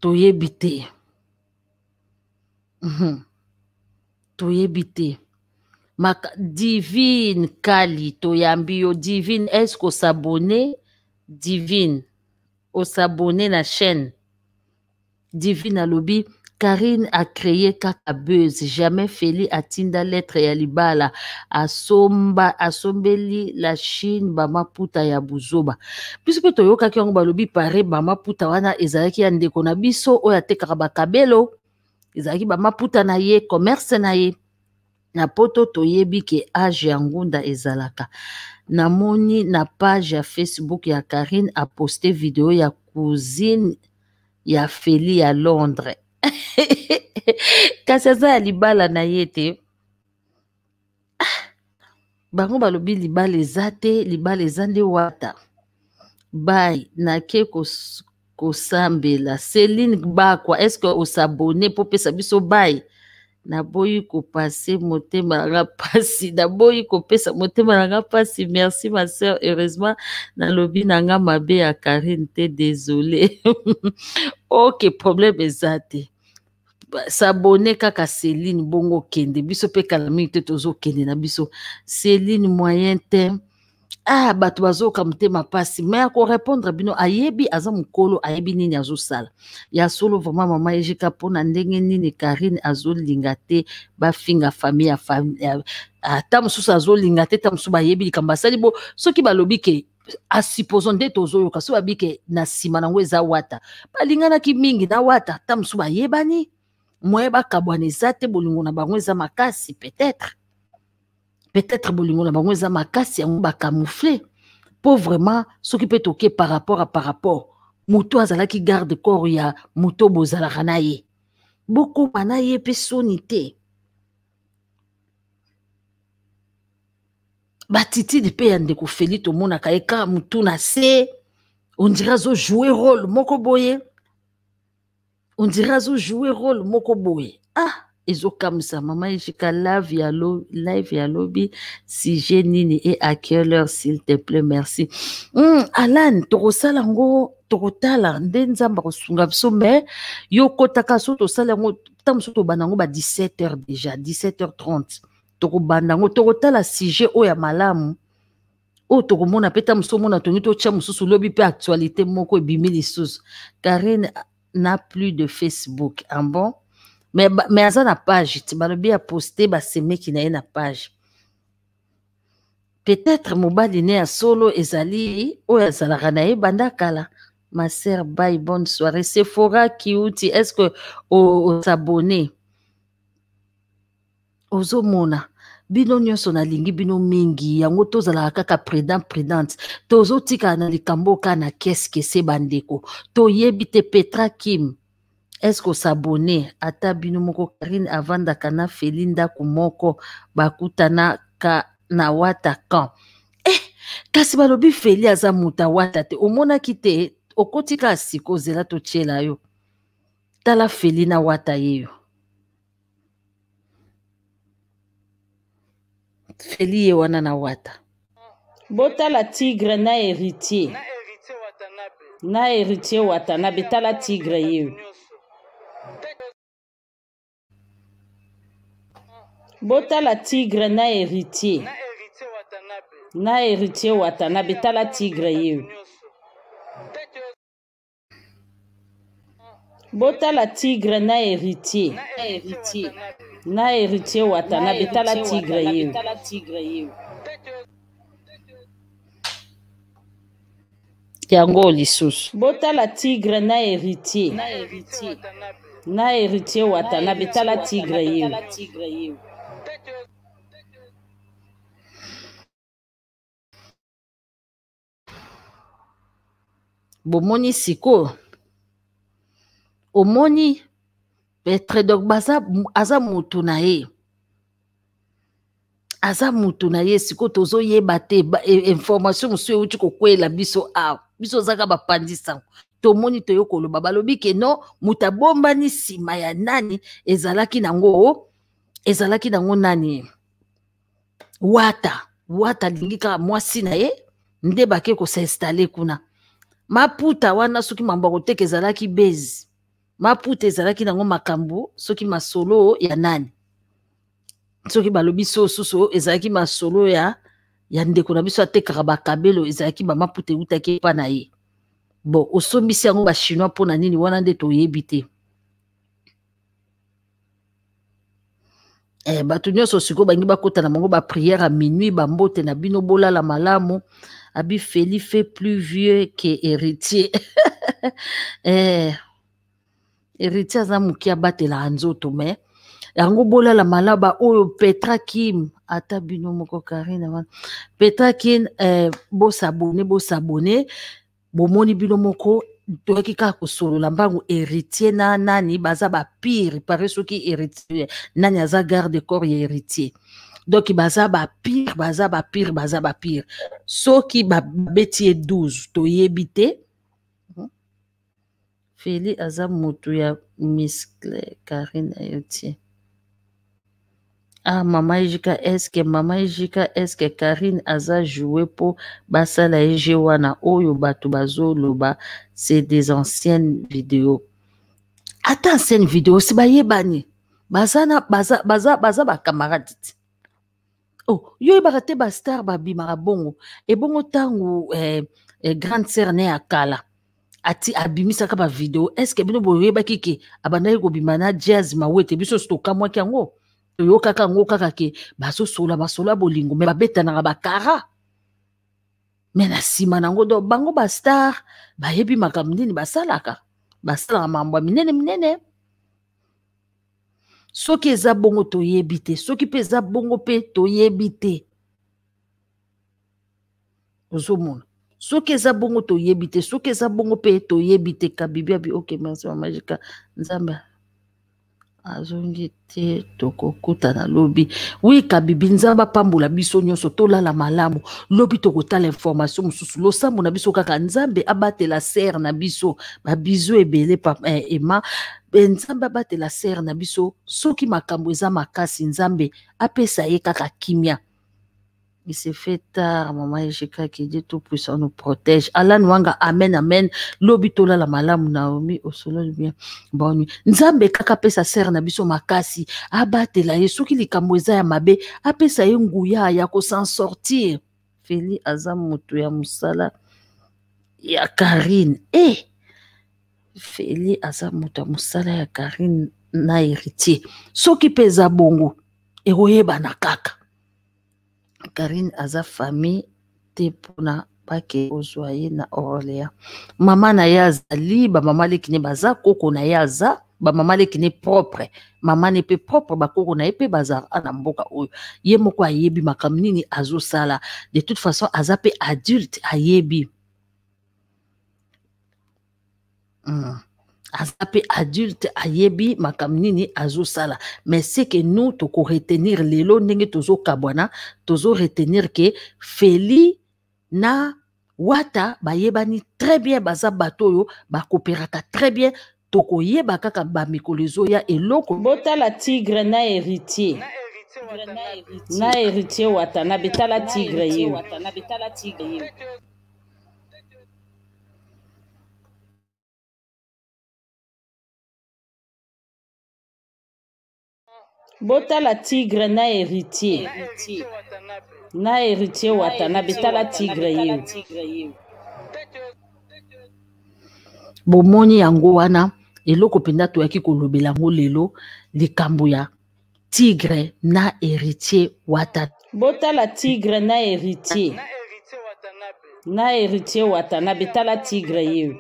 toyebi te mm -hmm. toyebi te Maka, divine kali toyambi yo divine eske osabone divine osabone na chaîne divine alobi karine acreye kaka buse jamais feli atinda lettre ya libala asomba asombeli la chine bamaputa ya buzoba biso mpe toyokaki yango balobi pare bamaputa wana ezalaki ya ndeko na biso oyo atekaka bakabelo ezalaki bamaputa na ye commerce na ye na poto toyebi ke age ya ngunda ezalaka namoni na page ya facebook ya karine aposte video ya cousine ya feli ya londres kasi aza ya libala na ye te bango balobi libala eza te libala eza nde wata bai nake kosambela ko celine bakwa estce osabone mpo pesa biso bai naboyi kopase motema nanga mpasi naboyi kopesa motema nanga mpasi merci ma sœur heureusement nalobi nanga mabe ya karine te désolé ok problème eza te sabone kaka celine bongo okende biso mpe kala mingi te tozokende na biso celine moyen temps ah bato bazoyoka motema mpasi me akorépondre bino ayebi aza mokolo ayebi nini azosala ya solo vraimen mama ejika mpona ndenge nini karine azolinga te bafinga famille ya famille ata mosusu azolinga te ta mosusu bayebi likambo basali bo soki balobi ke asipozo ah, nde tozoyoka so babi ke na nsima nango eza wata balinganaki mingi na wata ata mosusu bayebani moye bakabwana eza te bolingo na bango eza makasi peut-être peut-être bolingo na bango makasi yango camoufler pauvrement vraiment qui peut toke par rapport à par rapport moto gardent garde corps ya moto bozalaka na ye bokoma sont ye mpe soni de batitide mpe ya ndeko feli kaka mutu na se le jouer rôle moko boye ondire jouer rôle moko boye ah ezokamwisa mama esika live ya lobi si nini et à quelle heure s'il te plaît merci hmm, alan tokosala yango tokotala nde nzambe akosunga biso me yo so tosala yango ta tu tobanda yango ba 17 h déjà 17 h 30 tokobanda yango si sujet oyo ya malamu oyo tokomona mpe ta mosusu omona tongi totya mosusu lobi mpe actualité moko ebimi lisusu karine na plus de facebook en ah bon me, me aza na page ti balobi aposte basemeki na ye na page peut-être mobali ne ya solo ezali oyo azalaka na ye banda kala ma sœur bye bonne soirée sephora kiuti est ce que ozabone ozomona bino nyonso nalingi bino mingi yango tozalaka kaka prudent prudente tozotikala na likambo oka na keskese bandeko toyebi te petra kim est-ce kosabone ata bino moko karine avandaka na feli ndako moko bakutanaka na wata camp eh kasi balobi feli aza moto awata te omonaki te okoti kaka sika ozela totiela yo tala feli na wata ye yo feli ye wana na wata botala tigre na héritier na héritier watanabe tala tigre ye yo botala tigre na héritier na héritier watanabe tala tigre ye botala tigre na héritier na héritier watanabe tala tigre ye yango lisusu botala tigre na héritier na héritier watanabe tala tigre ye bomoni sikoyo omoni petre dogba aza moto na ye aza moto na ye sikoyo tozoyeba te e, information mosusu euti kokwela biso awa biso ozaka bapandisango tomoni toye koloba balobi ke no moto abombani nsima ya nani ezalaki nango ezalaki nango nani wata wata alingi kaka mwasi na ye nde bake kosainstale kuna maputa wana soki mamboko teke ezalaki bezi maputa ezalaki nango makambo soki masolo ya nani soki balobi so susu ezalaki masolo ya ya ndeko na biso atekaka bakabelo ezalaki bamaputa eutaki epa na ye bon osombisi yango bachinois mpo na nini wana nde toyebi te eh, bato nyonso sikoyo bangi bakota na bango baprière ya minuit bambote na bino bolala malamu abi feli fait plus vieux que héritier eh, héritier aza moke abatelaka nzoto me yango bolala malaba oyo petra kim ata bino moko karine wana petra kim eh, bosabone bosabone bomoni bino moko toyoki kaka kosolola mbangu héritier na nani baza bapire pare soki héritier nani aza garde corps ya héritier donk baza bapire baza bapire baza bapire soki babeti ye 12 toyebi te feli aza motu ya miscle karine héritier ah mama ejika eske mama ejika eske karine aza joue mpo basala ege wana oyo bato bazoloba c'est des anciennes video ata ancienne video si bayebani baza na baza baza baza bacamarade ti oh yo oyebaka te bastar babimaka bongo ebongo ntango eh, eh, grande sere ne ya kala ati abimisaka bavideo eske bino boyebaki ke abandaki kobima na jazz mawete biso so tokamwaki yango yo kaka yango kaka ke bazosola basola bolingo me babetanaka bakara me na nsima nango do bango bastar bayebi makambo nini basalaka basalaka makambo ya minene minene soki eza bongo toyebi te soki mpe eza bongo mpe toyebi te ozomona soki eza bongo toyebi te soki eza bongo mpe toyebi te kabibi abi ok merci mamajika nzambe azongi te tokokutana lobi wi kabibi nzambe apambola biso nyonso tolala malamu lobi tokotala information mosusu losambo na biso kaka nzambe abatela sere na biso babizo ebele eh, ema nzambe abatela sere na biso soki makambo eza makasi nzambe apesa ye kaka kimia Il se fait tard, maman Ejika, qui dit tout puissant nous protège. Allah Wanga, amen, amen. Lobitola la malam, Naomi, au soleil bien. Bonne nuit. Nzambe kaka pesa ser na biso makasi. Abate la yesu ki likamweza ya mabe. Ape sa ya ko s'en sortir. Feli azam mutu ya musala ya Karine. Eh! Feli Azam moto ya musala ya Karine na héritier. Soki ki peza bongo, na kaka. karine aza famille te mpona pake ozwa ye na orléans mama na ye azali bamama leki ne baza koko na ye aza bamama leki ne propre mama ne mpe propre bakoko na ye mpe bazala na mboka oyo ye moko ayebi makambo nini azosala de toute façon aza mpe adulte ayebi mm. aza mpe adulte ayebi makambo nini azosala mais seke nous tokoretenir lelo ndenge tozokabwana tozoretenir ke feli na wata bayebani très bien baza bato oyo bakooperaka très bien tokoyeba kaka bamikolo ezoya eloko botala tigre na héritier na héritier wata na betala tigre ye botala tigre na héritier na héritier watanabe tala tigre ye bomoni yango wana eloko mpenza toyaki kolobela yango lelo likambo ya tigre na héritier watanabe botala tigre na héritier na héritier watanabe tala tigre ye